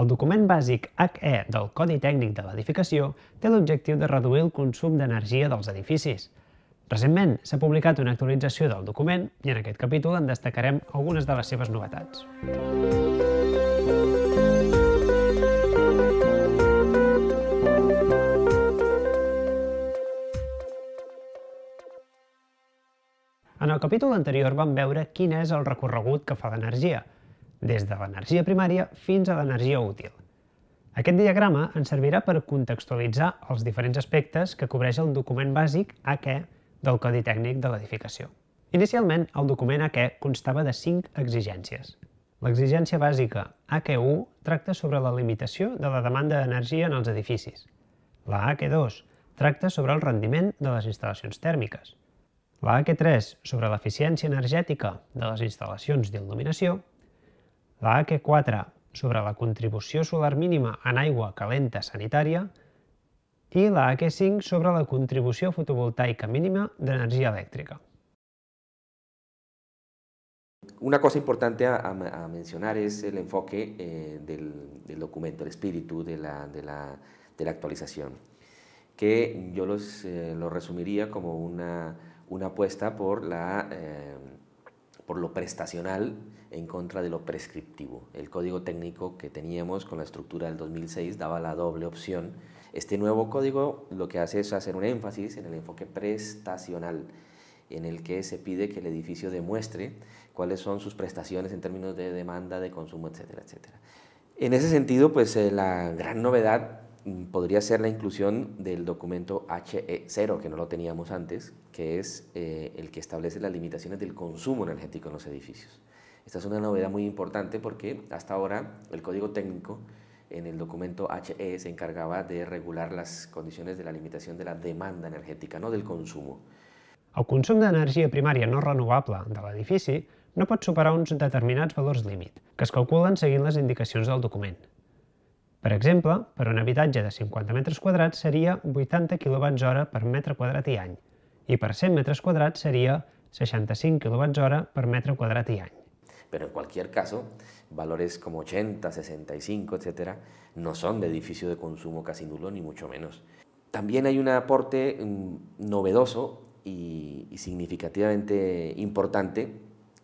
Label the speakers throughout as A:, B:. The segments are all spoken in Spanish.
A: El document bàsic HE del Codi Tècnic de l'Edificació té l'objectiu de reduir el consum d'energia dels edificis. Recentment s'ha publicat una actualització del document i en aquest capítol en destacarem algunes de les seves novetats. En el capítol anterior vam veure quin és el recorregut que fa l'energia, des de l'energia primària fins a l'energia útil. Aquest diagrama ens servirà per contextualitzar els diferents aspectes que cobreix el document bàsic a què del Codi Tècnic de l'Edificació. Inicialment, el document AQE constava de 5 exigències. L'exigència bàsica AQ1 tracta sobre la limitació de la demanda d'energia en els edificis. La AQ2 tracta sobre el rendiment de les instal·lacions tèrmiques. La AQ3 sobre l'eficiència energètica de les instal·lacions d'il·luminació la h 4 sobre la contribució solar mínima en aigua calenta sanitària i la h 5 sobre la contribució fotovoltaica mínima d'energia elèctrica.
B: Una cosa importante a, a, mencionar es el enfoque eh, del, del, documento, el espíritu de la, de la, de la actualización, que yo los, eh, lo resumiría como una, una apuesta por la, eh, por lo prestacional en contra de lo prescriptivo. El código técnico que teníamos con la estructura del 2006 daba la doble opción. Este nuevo código lo que hace es hacer un énfasis en el enfoque prestacional, en el que se pide que el edificio demuestre cuáles son sus prestaciones en términos de demanda, de consumo, etcétera, etcétera. En ese sentido, pues eh, la gran novedad podría ser la inclusión del documento HE0, que no lo teníamos antes, que es eh, el que establece las limitaciones del consumo energético en los edificios. Esta es una novedad muy importante porque hasta ahora el código técnico en el documento HE se encargaba de regular las condiciones de la limitación de la
A: demanda energética, no del consumo. El de energía primaria no renovable de edificio no puede superar unos determinados valores límite, que se calculan según las indicaciones del documento. Per exemple, per un habitatge de 50 metres quadrats seria 80 kWh per metre quadrat i any, i per 100 metres quadrats seria 65 kWh per metre quadrat i any.
B: Però en qualsevol cas, valors com 80, 65, etc., no són d'edifici de consum quasi nul, ni molt menys. També hi ha un aporte mm, novedoso i significativament important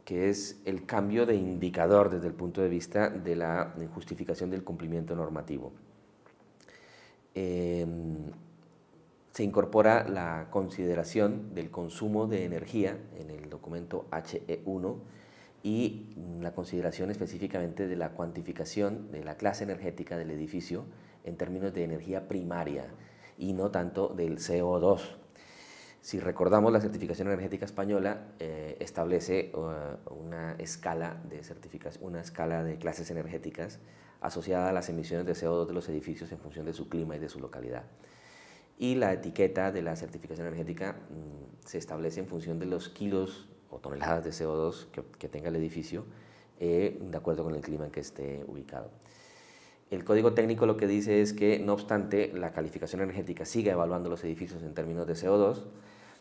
B: que es el cambio de indicador desde el punto de vista de la justificación del cumplimiento normativo. Em, se incorpora la consideración del consumo de energía en el documento HE1 y la consideración específicamente de la cuantificación de la clase energética del edificio en términos de energía primaria y no tanto del CO2 si recordamos, la certificación energética española eh, establece uh, una, escala de una escala de clases energéticas asociada a las emisiones de CO2 de los edificios en función de su clima y de su localidad. Y la etiqueta de la certificación energética mm, se establece en función de los kilos o toneladas de CO2 que, tenga el edificio, eh, de acuerdo con el clima en que esté ubicado. El código técnico lo que dice es que, no obstante, la calificación energética sigue evaluando los edificios en términos de CO2,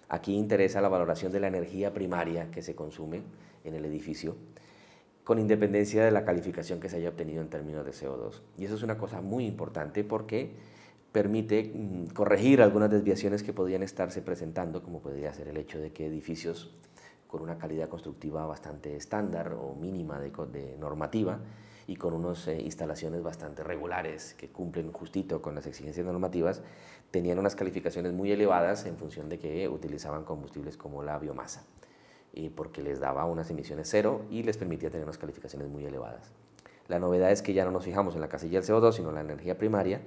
B: Aquí interesa la valoración de la energía primaria que se consume en el edificio, con independencia de la calificación que se haya obtenido en términos de CO2. Y eso es una cosa muy importante porque permite mm, corregir algunas desviaciones que podrían estarse presentando, como podría ser el hecho de que edificios con una calidad constructiva bastante estándar o mínima de, normativa, y con unas eh, instalaciones bastante regulares que cumplen justito con las exigencias normativas, tenían unas calificaciones muy elevadas en función de que utilizaban combustibles como la biomasa, y porque les daba unas emisiones cero y les permitía tener unas calificaciones muy elevadas. La novedad es que ya no nos fijamos en la casilla del CO2, sino en la energía primaria,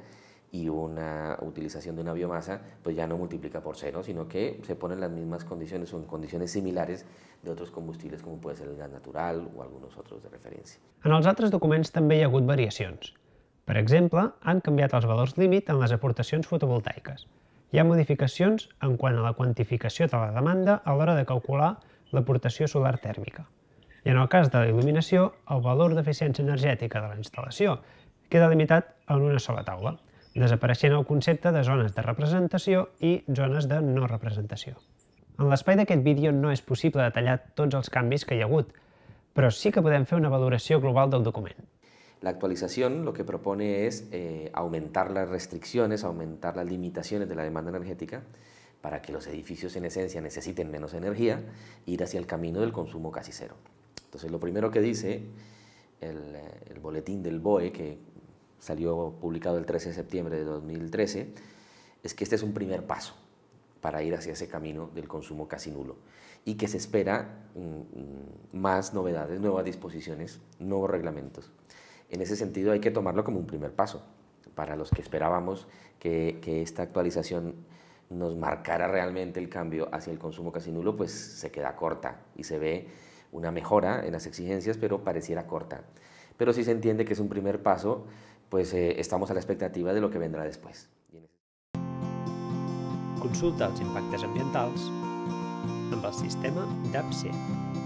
B: y una utilización de una biomasa, pues ya no multiplica por cero, sino que se ponen las mismas condiciones o en condiciones similares de otros combustibles como puede ser el gas natural o algunos otros de referencia.
A: En els altres documents també hi ha hagut variacions. Per exemple, han canviat els valors límit en les aportacions fotovoltaiques. Hi ha modificacions en quant a la quantificació de la demanda a l'hora de calcular l'aportació solar tèrmica. I en el cas de la il·luminació, el valor d'eficiència energètica de la instal·lació queda limitat en una sola taula, desapareixent el concepte de zones de representació i zones de no representació. En l'espai d'aquest vídeo no és possible detallar tots els canvis que hi ha hagut, però sí que podem fer una valoració global del document.
B: L'actualització el lo que propone és eh, augmentar les restriccions, augmentar les limitacions de la demanda energètica para que los edificios en esencia necesiten menos energía, ir hacia el camino del consumo casi cero. Entonces lo primero que dice el, el boletín del BOE, que salió publicado el 13 de septiembre de 2013, es que este es un primer paso para ir hacia ese camino del consumo casi nulo y que se espera mm, mm, más novedades, nuevas disposiciones, nuevos reglamentos. En ese sentido hay que tomarlo como un primer paso para los que esperábamos que, que esta actualización nos marcara realmente el cambio hacia el consumo casi nulo, pues se queda corta y se ve una mejora en las exigencias, pero pareciera corta pero si se entiende que es un primer paso, pues eh, estamos a la expectativa de lo que vendrá después.
A: Consulta impactos ambientales el sistema